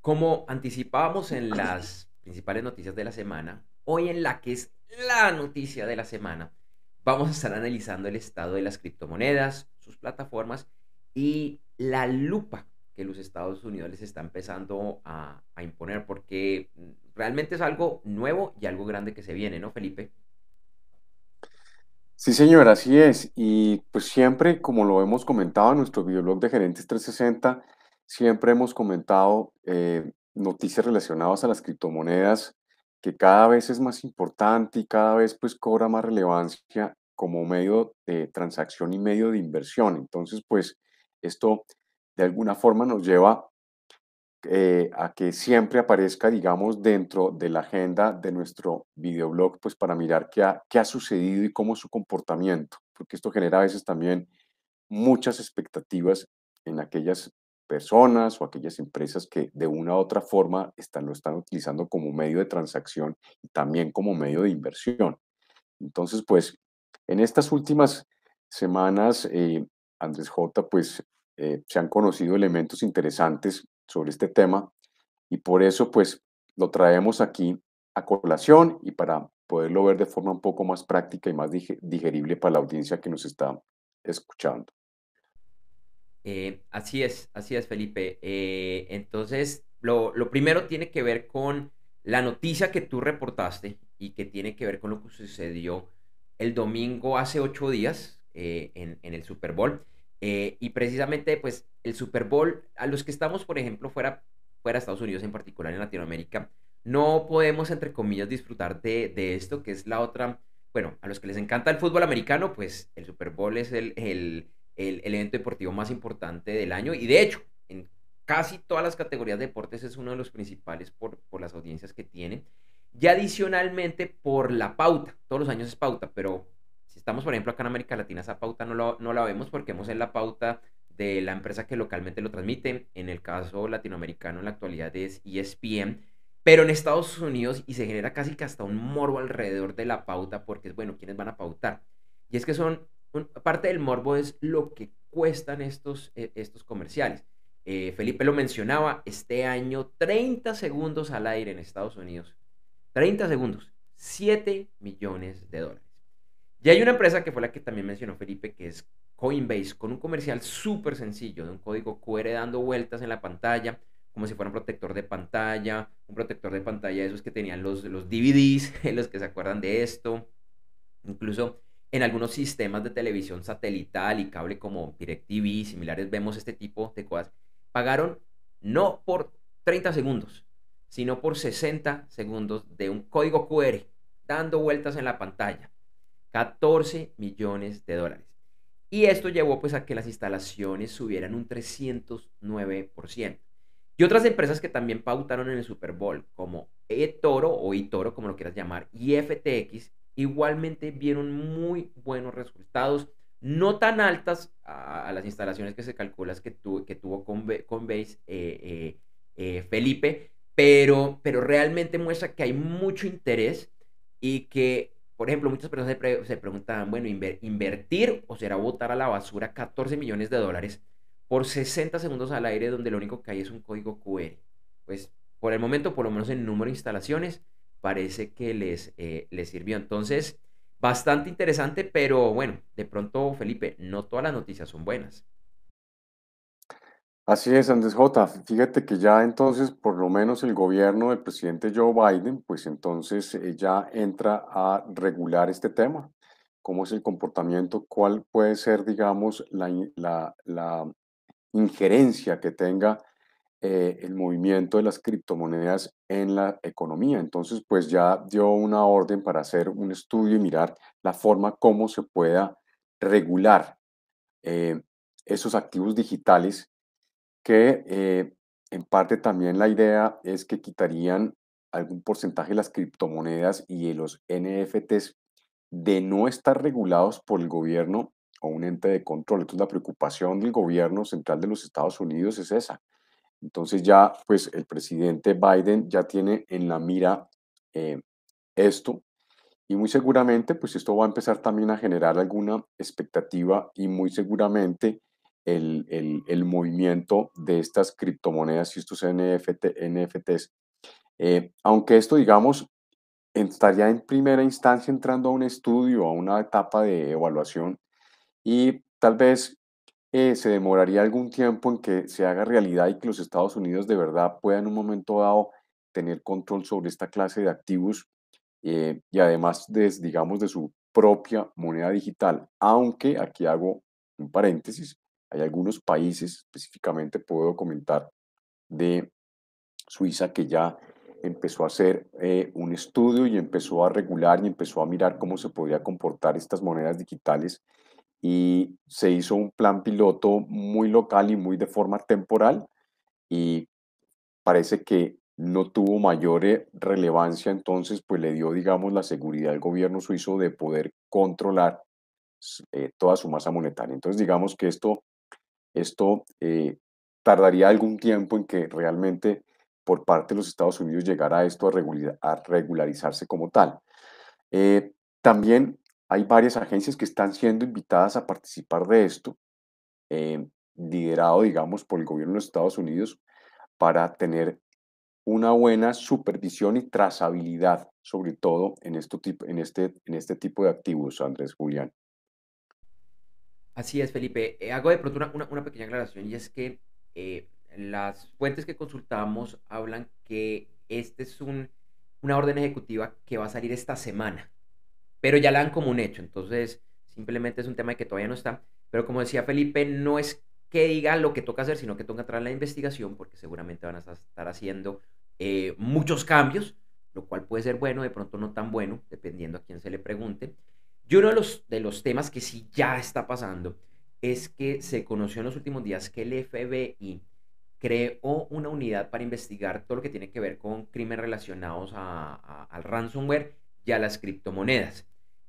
Como anticipábamos en las principales noticias de la semana, hoy en la que es la noticia de la semana, vamos a estar analizando el estado de las criptomonedas, sus plataformas y la lupa que los Estados Unidos les está empezando a, a imponer, porque realmente es algo nuevo y algo grande que se viene, ¿no, Felipe? Sí, señor, así es. Y pues siempre, como lo hemos comentado en nuestro videoblog de Gerentes 360, siempre hemos comentado eh, noticias relacionadas a las criptomonedas, que cada vez es más importante y cada vez pues cobra más relevancia como medio de transacción y medio de inversión. Entonces, pues esto de alguna forma nos lleva eh, a que siempre aparezca, digamos, dentro de la agenda de nuestro videoblog, pues para mirar qué ha, sucedido y cómo su comportamiento, porque esto genera a veces también muchas expectativas en aquellas personas o aquellas empresas que de una u otra forma están, lo están utilizando como medio de transacción y también como medio de inversión. Entonces, pues, en estas últimas semanas, eh, Andrés J, pues, eh, se han conocido elementos interesantes sobre este tema y por eso pues lo traemos aquí a colación y para poderlo ver de forma un poco más práctica y más digerible para la audiencia que nos está escuchando. Eh, así es, así es Felipe. Eh, entonces, lo, primero tiene que ver con la noticia que tú reportaste y que tiene que ver con lo que sucedió el domingo hace ocho días eh, en, el Super Bowl. y precisamente, pues, el Super Bowl, a los que estamos, por ejemplo, fuera, fuera de Estados Unidos, en particular en Latinoamérica, no podemos, entre comillas, disfrutar de, esto, que es la otra, bueno, a los que les encanta el fútbol americano, pues el Super Bowl es el, el, evento deportivo más importante del año y de hecho, en casi todas las categorías de deportes es uno de los principales por, por las audiencias que tiene. Y adicionalmente por la pauta, todos los años es pauta, pero si estamos, por ejemplo, acá en América Latina, esa pauta no, no la vemos porque vemos en la pauta de la empresa que localmente lo transmite. En el caso latinoamericano, en la actualidad es ESPN. Pero en Estados Unidos, y se genera casi que hasta un morbo alrededor de la pauta, porque es bueno, ¿quiénes van a pautar? Y es que son, aparte parte del morbo es lo que cuestan estos, e, estos comerciales. Eh, Felipe lo mencionaba, este año 30 segundos al aire en Estados Unidos. 30 segundos, 7 millones de dólares. Y hay una empresa que fue la que también mencionó Felipe, que es Coinbase con un comercial súper sencillo de un código QR dando vueltas en la pantalla, como si fuera un protector de pantalla, un protector de pantalla esos que tenían los, los DVDs, los que se acuerdan de esto, incluso en algunos sistemas de televisión satelital y cable como DirecTV y similares vemos este tipo de cosas. Pagaron no por 30 segundos, sino por 60 segundos de un código QR dando vueltas en la pantalla. 14 millones de dólares. Y esto llevó pues a que las instalaciones subieran un 309%. Y otras empresas que también pautaron en el Super Bowl, como eToro o eToro, como lo quieras llamar, y FTX, igualmente vieron muy buenos resultados, no tan altas a, las instalaciones que se calculas que, que tuvo con BASE eh, eh, eh, Felipe, pero, pero realmente muestra que hay mucho interés y que por ejemplo, muchas personas se, preguntan, preguntaban, bueno, ¿invertir o será botar a la basura 14 millones de dólares por 60 segundos al aire donde lo único que hay es un código QR? Pues por el momento, por lo menos en número de instalaciones, parece que les, eh, les sirvió. Entonces, bastante interesante, pero bueno, de pronto, Felipe, no todas las noticias son buenas. Así es, Andrés J. Fíjate que ya entonces, por lo menos el gobierno del presidente Joe Biden, pues entonces eh, ya entra a regular este tema. ¿Cómo es el comportamiento? ¿Cuál puede ser, digamos, la, injerencia que tenga eh, el movimiento de las criptomonedas en la economía? Entonces, pues ya dio una orden para hacer un estudio y mirar la forma cómo se pueda regular eh, esos activos digitales que eh, en parte también la idea es que quitarían algún porcentaje de las criptomonedas y de los NFTs de no estar regulados por el gobierno o un ente de control. Entonces la preocupación del gobierno central de los Estados Unidos es esa. Entonces ya pues el presidente Biden ya tiene en la mira eh, esto y muy seguramente pues esto va a empezar también a generar alguna expectativa y muy seguramente el, el, el movimiento de estas criptomonedas y estos NFT, NFTs. Eh, aunque esto, digamos, estaría en primera instancia entrando a un estudio, a una etapa de evaluación y tal vez eh, se demoraría algún tiempo en que se haga realidad y que los Estados Unidos de verdad puedan en un momento dado tener control sobre esta clase de activos eh, y además, de, digamos, de su propia moneda digital. Aunque aquí hago un paréntesis, hay algunos países, específicamente puedo comentar de Suiza, que ya empezó a hacer eh, un estudio y empezó a regular y empezó a mirar cómo se podía comportar estas monedas digitales y se hizo un plan piloto muy local y muy de forma temporal y parece que no tuvo mayor eh, relevancia, entonces pues le dio, digamos, la seguridad al gobierno suizo de poder controlar eh, toda su masa monetaria. Entonces digamos que esto esto eh, tardaría algún tiempo en que realmente por parte de los Estados Unidos llegara esto a, regularizarse como tal. Eh, también hay varias agencias que están siendo invitadas a participar de esto, eh, liderado, digamos, por el gobierno de los Estados Unidos, para tener una buena supervisión y trazabilidad, sobre todo en, este, en este tipo de activos, Andrés Julián. Así es, Felipe. Eh, hago de pronto una, pequeña aclaración y es que eh, las fuentes que consultamos hablan que este es un, una orden ejecutiva que va a salir esta semana, pero ya la dan como un hecho, entonces simplemente es un tema que todavía no está. Pero como decía Felipe, no es que diga lo que toca hacer, sino que toca entrar la investigación porque seguramente van a estar haciendo eh, muchos cambios, lo cual puede ser bueno, de pronto no tan bueno, dependiendo a quién se le pregunte. Y uno de los, de los temas que sí ya está pasando es que se conoció en los últimos días que el FBI creó una unidad para investigar todo lo que tiene que ver con crímenes relacionados a, al ransomware y a las criptomonedas.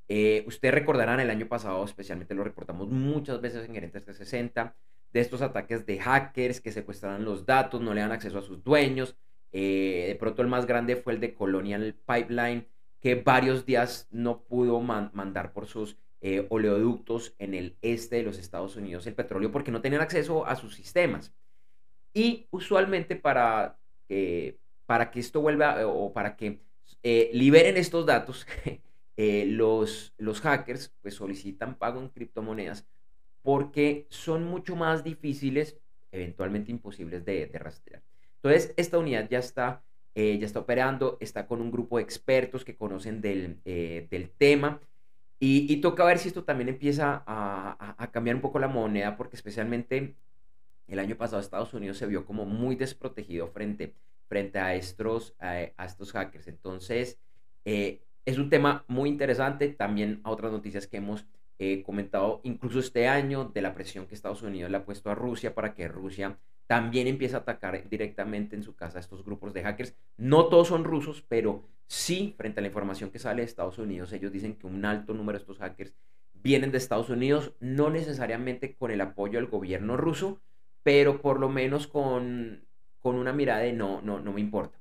Eh, ustedes recordarán el año pasado, especialmente lo reportamos muchas veces en Gerentes 360, de estos ataques de hackers que secuestraron los datos, no le dan acceso a sus dueños. Eh, de pronto el más grande fue el de Colonial Pipeline, que varios días no pudo mandar por sus eh, oleoductos en el este de los Estados Unidos el petróleo porque no tenían acceso a sus sistemas. Y usualmente para, eh, para que esto vuelva eh, o para que liberen estos datos, los, los hackers pues, solicitan pago en criptomonedas porque son mucho más difíciles, eventualmente imposibles de, de rastrear. Entonces, esta unidad ya está eh, ya está operando, está con un grupo de expertos que conocen del, eh, tema. Y, toca ver si esto también empieza a, cambiar un poco la moneda, porque especialmente el año pasado Estados Unidos se vio como muy desprotegido frente, frente a, estos, eh, hackers. Entonces, es un tema muy interesante. También a otras noticias que hemos comentado, incluso este año, de la presión que Estados Unidos le ha puesto a Rusia para que Rusia también empieza a atacar directamente en su casa a estos grupos de hackers. No todos son rusos, pero sí, frente a la información que sale de Estados Unidos, ellos dicen que un alto número de estos hackers vienen de Estados Unidos, no necesariamente con el apoyo del gobierno ruso, pero por lo menos con, con una mirada de no, no, no me importa.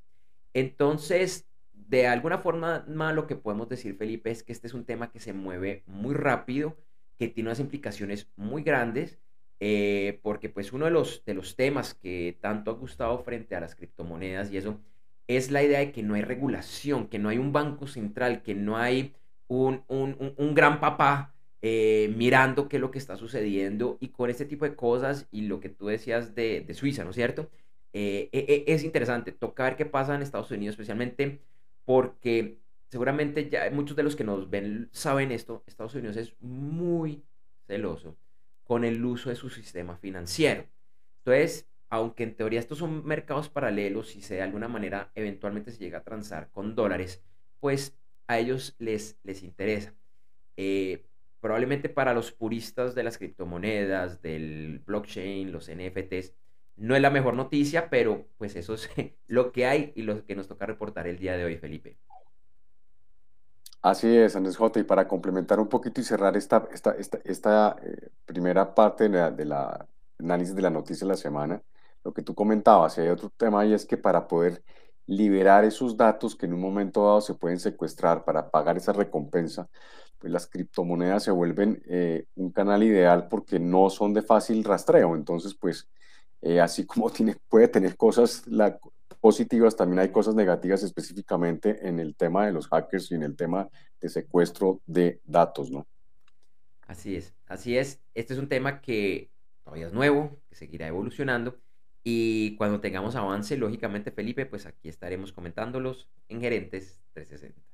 Entonces, de alguna forma, lo que podemos decir, Felipe, es que este es un tema que se mueve muy rápido, que tiene unas implicaciones muy grandes eh, porque pues uno de los, de los temas que tanto ha gustado frente a las criptomonedas y eso es la idea de que no hay regulación, que no hay un banco central, que no hay un, un, gran papá eh, mirando qué es lo que está sucediendo y con este tipo de cosas y lo que tú decías de, Suiza, ¿no es cierto? Eh, e, e, es interesante, toca ver qué pasa en Estados Unidos especialmente porque seguramente ya muchos de los que nos ven saben esto, Estados Unidos es muy celoso con el uso de su sistema financiero. Entonces, aunque en teoría estos son mercados paralelos y se de alguna manera eventualmente se llega a transar con dólares, pues a ellos les, les interesa. Eh, probablemente para los puristas de las criptomonedas, del blockchain, los NFTs, no es la mejor noticia, pero pues eso es lo que hay y lo que nos toca reportar el día de hoy, Felipe. Así es, Andrés J. Y para complementar un poquito y cerrar esta, esta, esta, eh, primera parte de la, análisis de la noticia de la semana, lo que tú comentabas, y hay otro tema y es que para poder liberar esos datos que en un momento dado se pueden secuestrar para pagar esa recompensa, pues las criptomonedas se vuelven eh, un canal ideal porque no son de fácil rastreo. Entonces, pues, eh, así como tiene, puede tener cosas la, positivas, también hay cosas negativas específicamente en el tema de los hackers y en el tema de secuestro de datos, ¿no? Así es, así es. Este es un tema que todavía es nuevo, que seguirá evolucionando y cuando tengamos avance, lógicamente, Felipe, pues aquí estaremos comentándolos en Gerentes 360.